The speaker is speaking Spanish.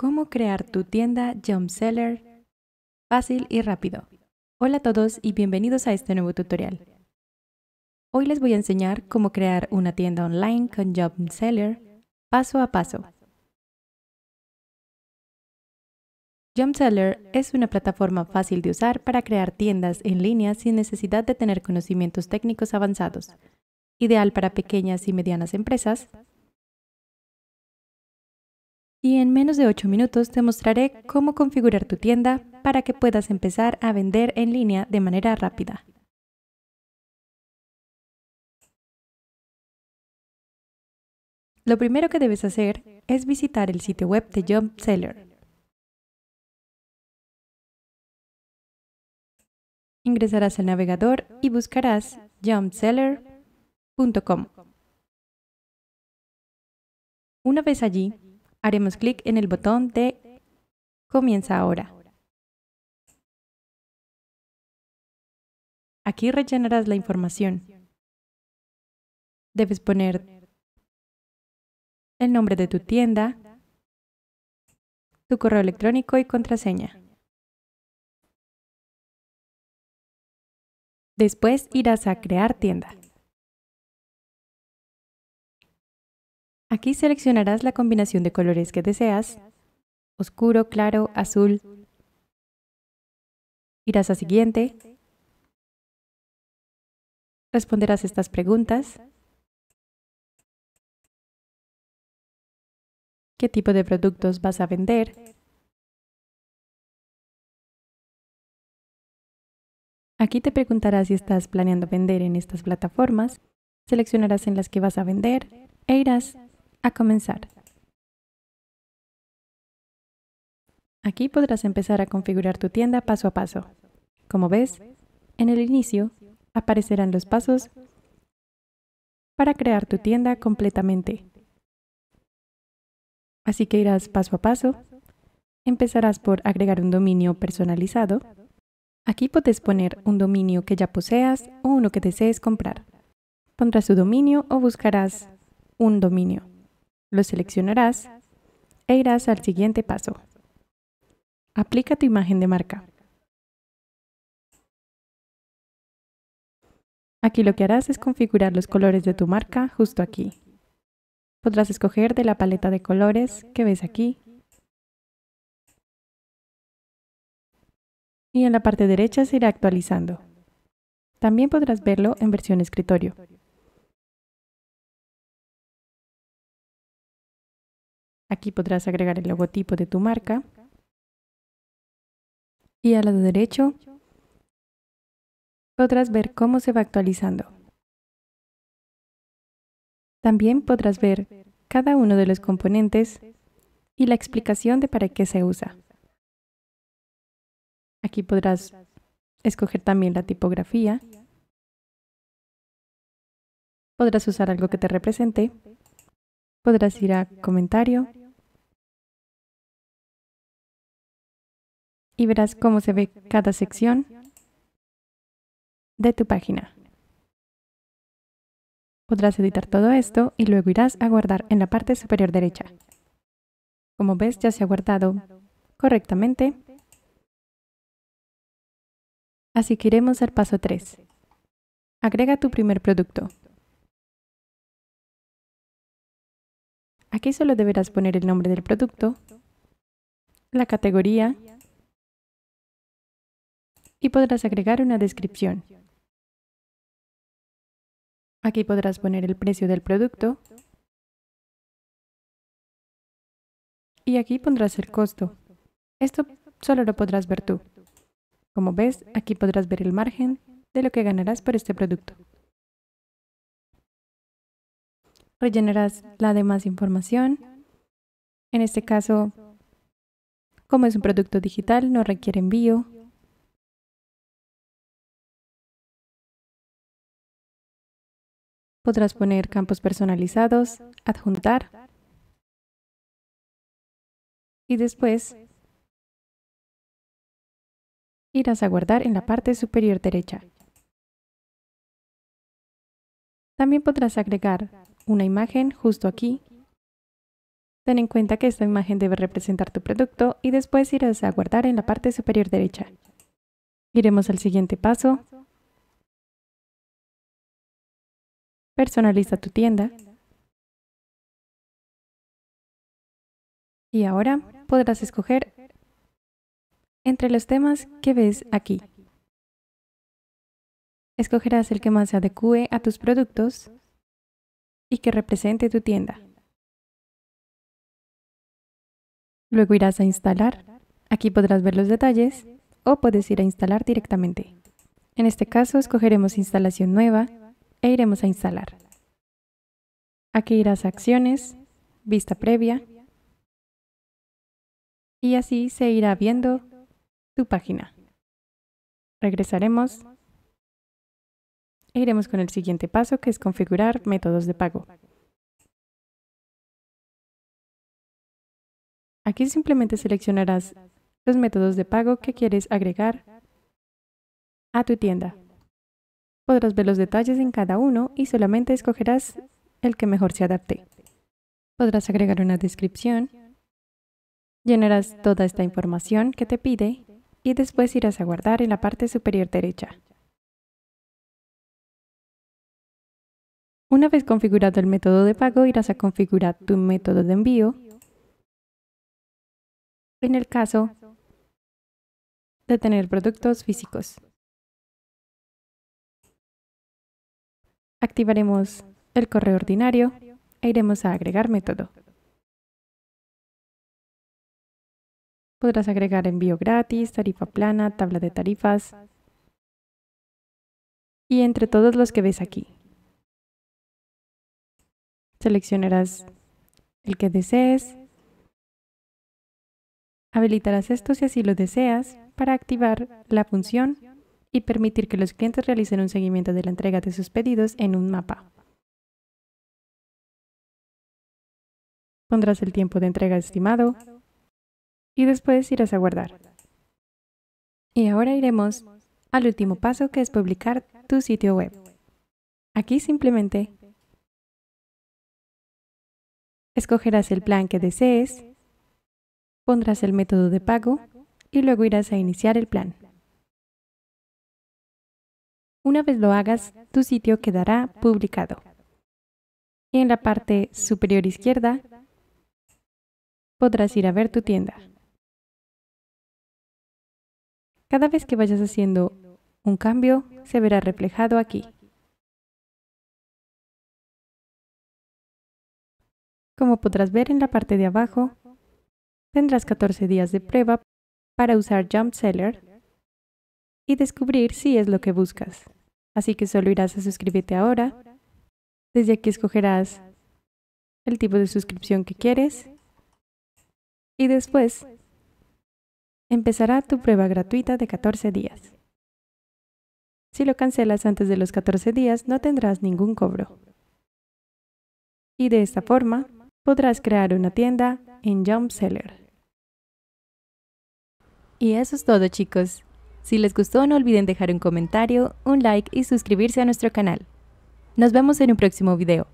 Cómo crear tu tienda Jump Seller fácil y rápido. Hola a todos y bienvenidos a este nuevo tutorial. Hoy les voy a enseñar cómo crear una tienda online con Jumpseller Seller paso a paso. Jump Seller es una plataforma fácil de usar para crear tiendas en línea sin necesidad de tener conocimientos técnicos avanzados, ideal para pequeñas y medianas empresas y en menos de 8 minutos te mostraré cómo configurar tu tienda para que puedas empezar a vender en línea de manera rápida. Lo primero que debes hacer es visitar el sitio web de Jumpseller. Ingresarás al navegador y buscarás jumpseller.com. Una vez allí, haremos clic en el botón de Comienza ahora. Aquí rellenarás la información. Debes poner el nombre de tu tienda, tu correo electrónico y contraseña. Después irás a Crear tienda. Aquí seleccionarás la combinación de colores que deseas, oscuro, claro, azul. Irás a siguiente. Responderás estas preguntas. ¿Qué tipo de productos vas a vender? Aquí te preguntarás si estás planeando vender en estas plataformas, seleccionarás en las que vas a vender e irás a comenzar. Aquí podrás empezar a configurar tu tienda paso a paso. Como ves, en el inicio aparecerán los pasos para crear tu tienda completamente. Así que irás paso a paso. Empezarás por agregar un dominio personalizado. Aquí puedes poner un dominio que ya poseas o uno que desees comprar. Pondrás tu dominio o buscarás un dominio. Lo seleccionarás e irás al siguiente paso. Aplica tu imagen de marca. Aquí lo que harás es configurar los colores de tu marca justo aquí. Podrás escoger de la paleta de colores que ves aquí. Y en la parte derecha se irá actualizando. También podrás verlo en versión escritorio. Aquí podrás agregar el logotipo de tu marca. Y al lado derecho podrás ver cómo se va actualizando. También podrás ver cada uno de los componentes y la explicación de para qué se usa. Aquí podrás escoger también la tipografía. Podrás usar algo que te represente. Podrás ir a comentario y verás cómo se ve cada sección de tu página. Podrás editar todo esto y luego irás a guardar en la parte superior derecha. Como ves, ya se ha guardado correctamente. Así que iremos al paso 3. Agrega tu primer producto. Aquí solo deberás poner el nombre del producto, la categoría y podrás agregar una descripción. Aquí podrás poner el precio del producto y aquí pondrás el costo. Esto solo lo podrás ver tú. Como ves, aquí podrás ver el margen de lo que ganarás por este producto. Rellenarás la demás información. En este caso, como es un producto digital, no requiere envío, Podrás poner campos personalizados, adjuntar y después irás a guardar en la parte superior derecha. También podrás agregar una imagen justo aquí. Ten en cuenta que esta imagen debe representar tu producto y después irás a guardar en la parte superior derecha. Iremos al siguiente paso, Personaliza tu tienda. Y ahora podrás escoger entre los temas que ves aquí. Escogerás el que más se adecue a tus productos y que represente tu tienda. Luego irás a instalar. Aquí podrás ver los detalles o puedes ir a instalar directamente. En este caso, escogeremos instalación nueva e iremos a instalar. Aquí irás a Acciones, Vista Previa y así se irá viendo tu página. Regresaremos e iremos con el siguiente paso que es configurar métodos de pago. Aquí simplemente seleccionarás los métodos de pago que quieres agregar a tu tienda. Podrás ver los detalles en cada uno y solamente escogerás el que mejor se adapte. Podrás agregar una descripción, llenarás toda esta información que te pide y después irás a guardar en la parte superior derecha. Una vez configurado el método de pago, irás a configurar tu método de envío. En el caso de tener productos físicos. Activaremos el correo ordinario e iremos a agregar método. Podrás agregar envío gratis, tarifa plana, tabla de tarifas y entre todos los que ves aquí. Seleccionarás el que desees. Habilitarás esto si así lo deseas para activar la función y permitir que los clientes realicen un seguimiento de la entrega de sus pedidos en un mapa. Pondrás el tiempo de entrega estimado y después irás a guardar. Y ahora iremos al último paso que es publicar tu sitio web. Aquí simplemente escogerás el plan que desees, pondrás el método de pago y luego irás a iniciar el plan. Una vez lo hagas, tu sitio quedará publicado. Y en la parte superior izquierda podrás ir a ver tu tienda. Cada vez que vayas haciendo un cambio, se verá reflejado aquí. Como podrás ver en la parte de abajo, tendrás 14 días de prueba para usar Jump Seller y descubrir si es lo que buscas. Así que solo irás a suscribirte ahora. Desde aquí escogerás el tipo de suscripción que quieres y después empezará tu prueba gratuita de 14 días. Si lo cancelas antes de los 14 días, no tendrás ningún cobro. Y de esta forma, podrás crear una tienda en Jumpseller. Y eso es todo, chicos. Si les gustó no olviden dejar un comentario, un like y suscribirse a nuestro canal. Nos vemos en un próximo video.